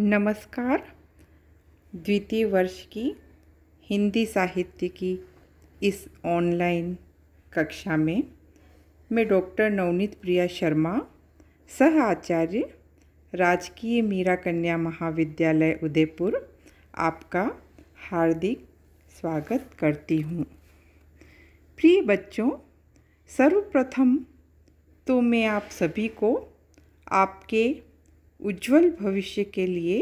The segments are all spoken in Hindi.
नमस्कार द्वितीय वर्ष की हिंदी साहित्य की इस ऑनलाइन कक्षा में मैं डॉक्टर नवनीत प्रिया शर्मा सह आचार्य राजकीय मीरा कन्या महाविद्यालय उदयपुर आपका हार्दिक स्वागत करती हूँ प्रिय बच्चों सर्वप्रथम तो मैं आप सभी को आपके उज्जवल भविष्य के लिए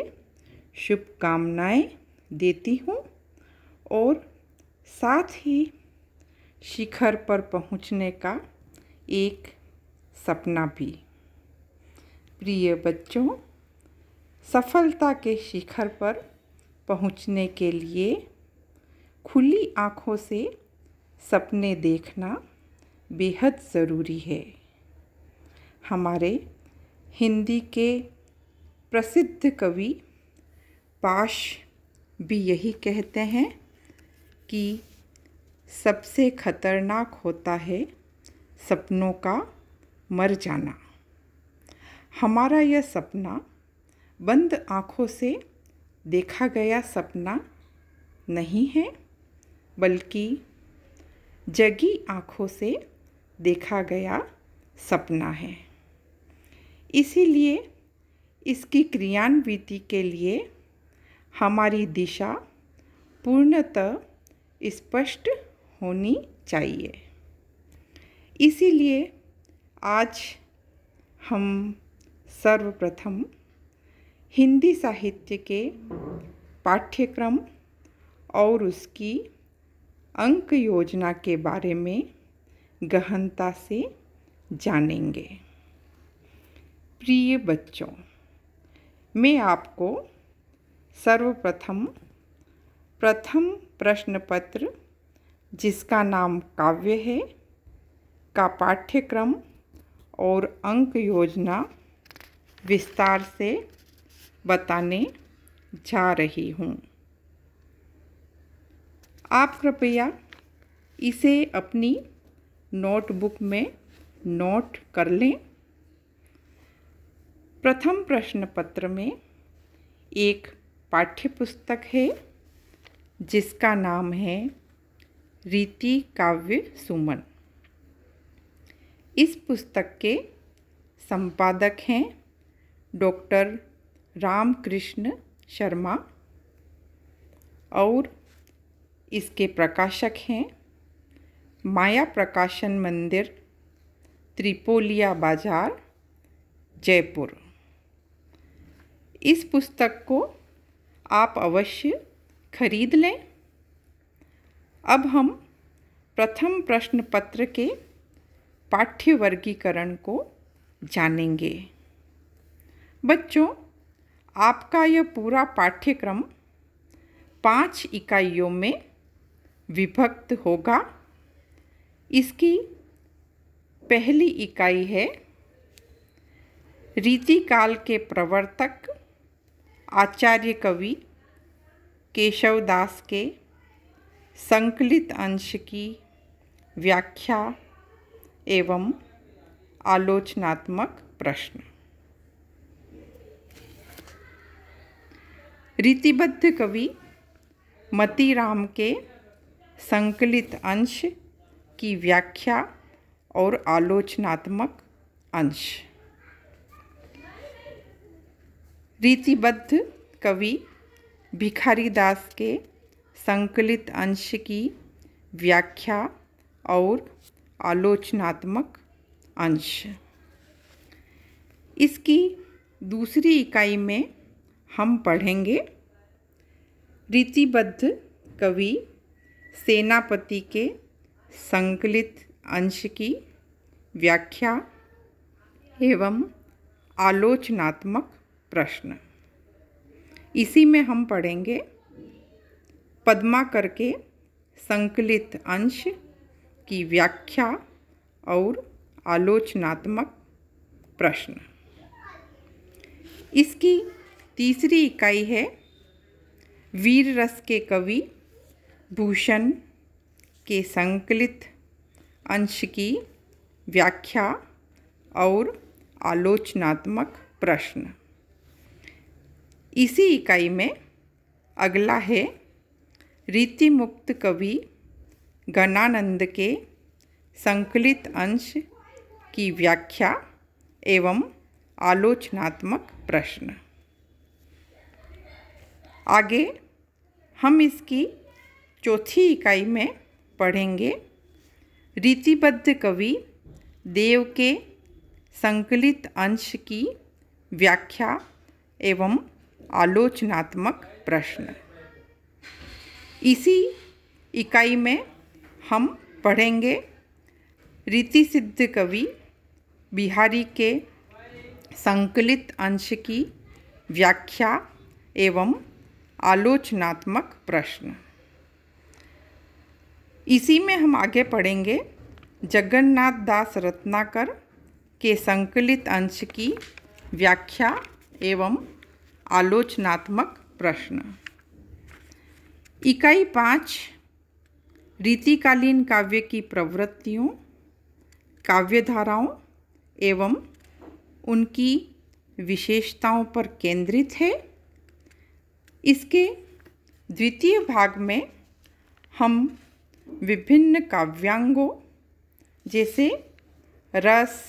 शुभकामनाएं देती हूँ और साथ ही शिखर पर पहुँचने का एक सपना भी प्रिय बच्चों सफलता के शिखर पर पहुँचने के लिए खुली आँखों से सपने देखना बेहद ज़रूरी है हमारे हिंदी के प्रसिद्ध कवि पाश भी यही कहते हैं कि सबसे खतरनाक होता है सपनों का मर जाना हमारा यह सपना बंद आँखों से देखा गया सपना नहीं है बल्कि जगी आँखों से देखा गया सपना है इसीलिए इसकी क्रियान्विति के लिए हमारी दिशा पूर्णतः स्पष्ट होनी चाहिए इसीलिए आज हम सर्वप्रथम हिंदी साहित्य के पाठ्यक्रम और उसकी अंक योजना के बारे में गहनता से जानेंगे प्रिय बच्चों मैं आपको सर्वप्रथम प्रथम प्रश्न पत्र जिसका नाम काव्य है का पाठ्यक्रम और अंक योजना विस्तार से बताने जा रही हूँ आप कृपया इसे अपनी नोटबुक में नोट कर लें प्रथम प्रश्न पत्र में एक पाठ्य पुस्तक है जिसका नाम है रीति काव्य सुमन इस पुस्तक के संपादक हैं डॉक्टर रामकृष्ण शर्मा और इसके प्रकाशक हैं माया प्रकाशन मंदिर त्रिपोलिया बाजार जयपुर इस पुस्तक को आप अवश्य खरीद लें अब हम प्रथम प्रश्न पत्र के पाठ्य वर्गीकरण को जानेंगे बच्चों आपका यह पूरा पाठ्यक्रम पाँच इकाइयों में विभक्त होगा इसकी पहली इकाई है रीतिकाल के प्रवर्तक आचार्य कवि केशवदास के संकलित अंश की व्याख्या एवं आलोचनात्मक प्रश्न रीतिबद्ध कवि मती राम के संकलित अंश की व्याख्या और आलोचनात्मक अंश रीतिबद्ध कवि भिखारी दास के संकलित अंश की व्याख्या और आलोचनात्मक अंश इसकी दूसरी इकाई में हम पढ़ेंगे रीतिबद्ध कवि सेनापति के संकलित अंश की व्याख्या एवं आलोचनात्मक प्रश्न इसी में हम पढ़ेंगे पद्मा करके संकलित अंश की व्याख्या और आलोचनात्मक प्रश्न इसकी तीसरी इकाई है वीर रस के कवि भूषण के संकलित अंश की व्याख्या और आलोचनात्मक प्रश्न इसी इकाई में अगला है रीति मुक्त कवि गणानंद के संकलित अंश की व्याख्या एवं आलोचनात्मक प्रश्न आगे हम इसकी चौथी इकाई में पढ़ेंगे रीतिबद्ध कवि देव के संकलित अंश की व्याख्या एवं आलोचनात्मक प्रश्न इसी इकाई में हम पढ़ेंगे रीति सिद्ध कवि बिहारी के संकलित अंश की व्याख्या एवं आलोचनात्मक प्रश्न इसी में हम आगे पढ़ेंगे जगन्नाथ दास रत्नाकर के संकलित अंश की व्याख्या एवं आलोचनात्मक प्रश्न इकाई पाँच रीतिकालीन काव्य की प्रवृत्तियों काव्य धाराओं एवं उनकी विशेषताओं पर केंद्रित है इसके द्वितीय भाग में हम विभिन्न काव्यांगों जैसे रस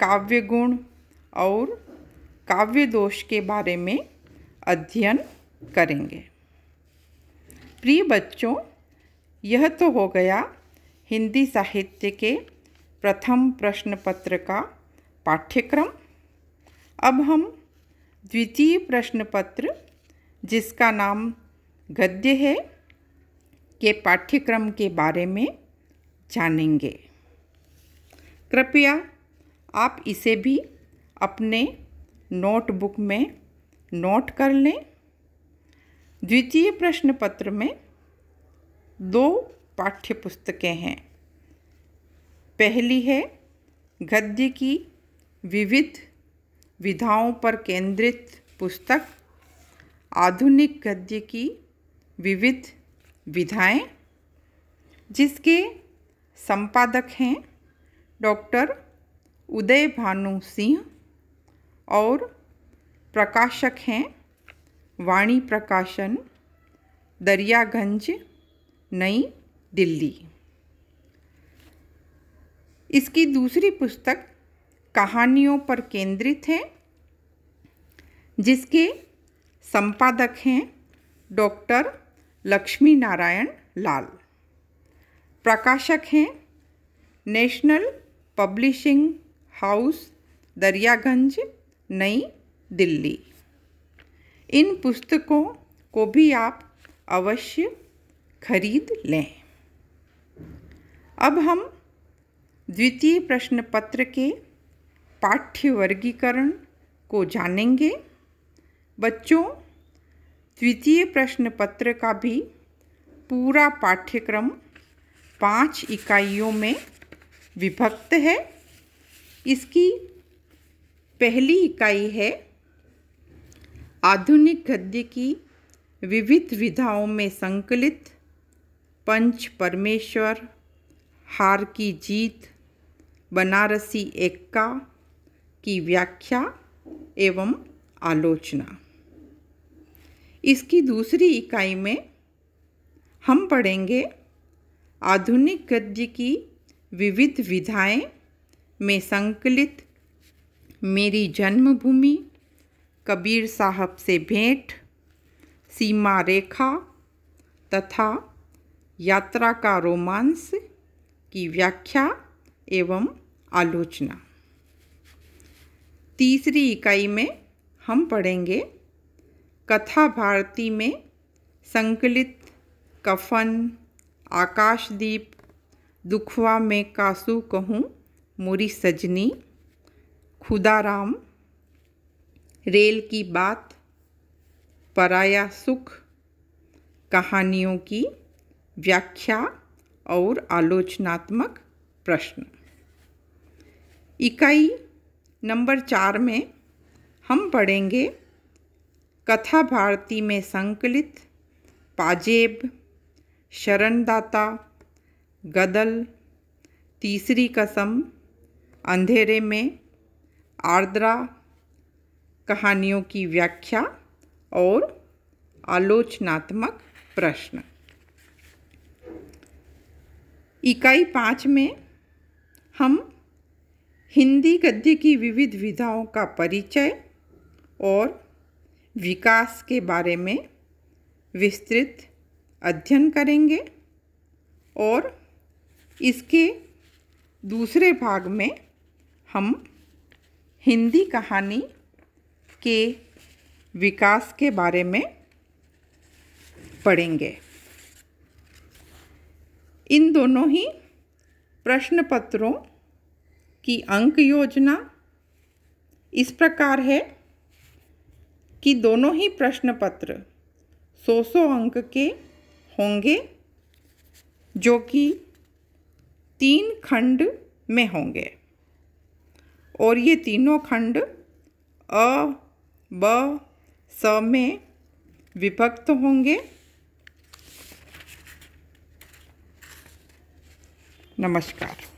काव्य गुण और काव्य दोष के बारे में अध्ययन करेंगे प्रिय बच्चों यह तो हो गया हिंदी साहित्य के प्रथम प्रश्न पत्र का पाठ्यक्रम अब हम द्वितीय प्रश्न पत्र जिसका नाम गद्य है के पाठ्यक्रम के बारे में जानेंगे कृपया आप इसे भी अपने नोटबुक में नोट कर लें द्वितीय प्रश्न पत्र में दो पाठ्य पुस्तकें हैं पहली है गद्य की विविध विधाओं पर केंद्रित पुस्तक आधुनिक गद्य की विविध विधाएं जिसके संपादक हैं डॉक्टर उदय भानु सिंह और प्रकाशक हैं वाणी प्रकाशन दरियागंज नई दिल्ली इसकी दूसरी पुस्तक कहानियों पर केंद्रित है जिसके संपादक हैं डॉक्टर लक्ष्मी नारायण लाल प्रकाशक हैं नेशनल पब्लिशिंग हाउस दरियागंज नई दिल्ली इन पुस्तकों को भी आप अवश्य खरीद लें अब हम द्वितीय प्रश्न पत्र के पाठ्य वर्गीकरण को जानेंगे बच्चों द्वितीय प्रश्न पत्र का भी पूरा पाठ्यक्रम पांच इकाइयों में विभक्त है इसकी पहली इकाई है आधुनिक गद्य की विविध विधाओं में संकलित पंच परमेश्वर हार की जीत बनारसी एक्का की व्याख्या एवं आलोचना इसकी दूसरी इकाई में हम पढ़ेंगे आधुनिक गद्य की विविध विधाएं में संकलित मेरी जन्मभूमि कबीर साहब से भेंट सीमा रेखा तथा यात्रा का रोमांस की व्याख्या एवं आलोचना तीसरी इकाई में हम पढ़ेंगे कथा भारती में संकलित कफन आकाशदीप दुखवा में कासू कहूँ मुरी सजनी खुदा राम रेल की बात पराया सुख कहानियों की व्याख्या और आलोचनात्मक प्रश्न इकाई नंबर चार में हम पढ़ेंगे कथा भारती में संकलित पाजेब शरणदाता गदल तीसरी कसम अंधेरे में आर्द्रा कहानियों की व्याख्या और आलोचनात्मक प्रश्न इकाई पाँच में हम हिंदी गद्य की विविध विधाओं का परिचय और विकास के बारे में विस्तृत अध्ययन करेंगे और इसके दूसरे भाग में हम हिंदी कहानी के विकास के बारे में पढ़ेंगे इन दोनों ही प्रश्न पत्रों की अंक योजना इस प्रकार है कि दोनों ही प्रश्न पत्र सौ सौ अंक के होंगे जो कि तीन खंड में होंगे और ये तीनों खंड अ ब स में विभक्त होंगे नमस्कार